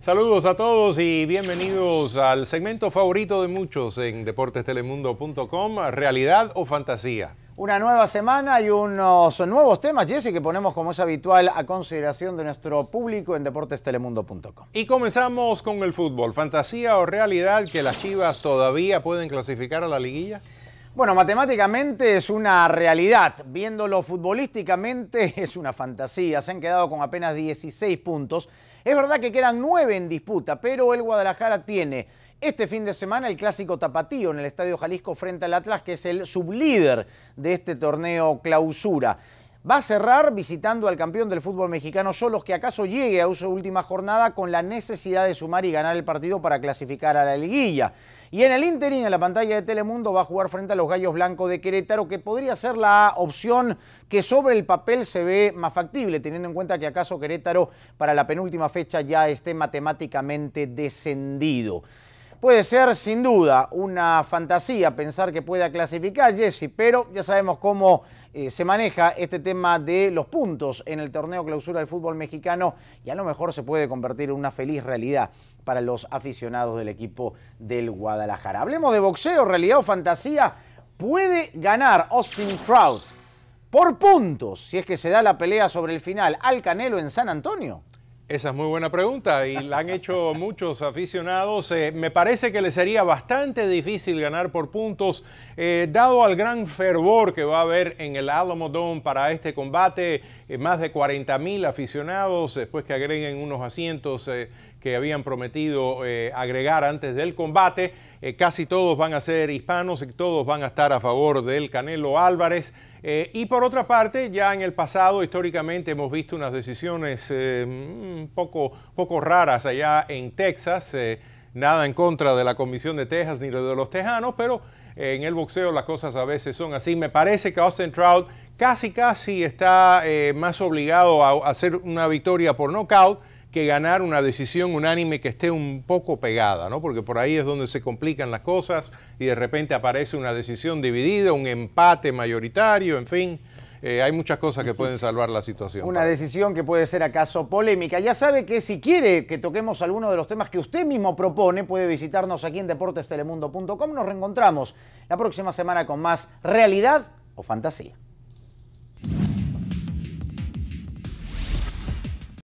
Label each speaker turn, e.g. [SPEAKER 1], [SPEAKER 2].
[SPEAKER 1] Saludos a todos y bienvenidos al segmento favorito de muchos en deportestelemundo.com, realidad o fantasía.
[SPEAKER 2] Una nueva semana y unos nuevos temas, Jesse, que ponemos como es habitual a consideración de nuestro público en deportestelemundo.com.
[SPEAKER 1] Y comenzamos con el fútbol. ¿Fantasía o realidad que las Chivas todavía pueden clasificar a la liguilla? Bueno,
[SPEAKER 2] matemáticamente es una realidad, viéndolo futbolísticamente es una fantasía, se han quedado con apenas 16 puntos. Es verdad que quedan 9 en disputa, pero el Guadalajara tiene este fin de semana el clásico tapatío en el Estadio Jalisco frente al Atlas, que es el sublíder de este torneo clausura va a cerrar visitando al campeón del fútbol mexicano Solos, que acaso llegue a su última jornada con la necesidad de sumar y ganar el partido para clasificar a la liguilla. Y en el interín, en la pantalla de Telemundo, va a jugar frente a los Gallos Blancos de Querétaro, que podría ser la opción que sobre el papel se ve más factible, teniendo en cuenta que acaso Querétaro para la penúltima fecha ya esté matemáticamente descendido. Puede ser sin duda una fantasía pensar que pueda clasificar Jesse, pero ya sabemos cómo eh, se maneja este tema de los puntos en el torneo clausura del fútbol mexicano y a lo mejor se puede convertir en una feliz realidad para los aficionados del equipo del Guadalajara. Hablemos de boxeo, realidad o fantasía. Puede ganar Austin Trout por puntos si es que se da la pelea sobre el final
[SPEAKER 1] al Canelo en San Antonio. Esa es muy buena pregunta y la han hecho muchos aficionados. Eh, me parece que le sería bastante difícil ganar por puntos, eh, dado al gran fervor que va a haber en el Alamodón para este combate. Eh, más de 40 mil aficionados, después que agreguen unos asientos que habían prometido eh, agregar antes del combate. Eh, casi todos van a ser hispanos y todos van a estar a favor del Canelo Álvarez. Eh, y por otra parte, ya en el pasado históricamente hemos visto unas decisiones un mm, poco, poco raras allá en Texas. nada en contra de la Comisión de Texas ni de los tejanos, pero en el boxeo las cosas a veces son así. Me parece que Austin Trout casi casi está más obligado a, hacer una victoria por nocaut que ganar una decisión unánime que esté un poco pegada, ¿no? Porque por ahí es donde se complican las cosas y de repente aparece una decisión dividida, un empate mayoritario, en fin. Eh, hay muchas cosas que pueden salvar la situación. Una
[SPEAKER 2] decisión que puede ser acaso polémica. Ya sabe que si quiere que toquemos alguno de los temas que usted mismo propone, puede visitarnos aquí en deportestelemundo.com. Nos reencontramos la próxima semana con más realidad o fantasía.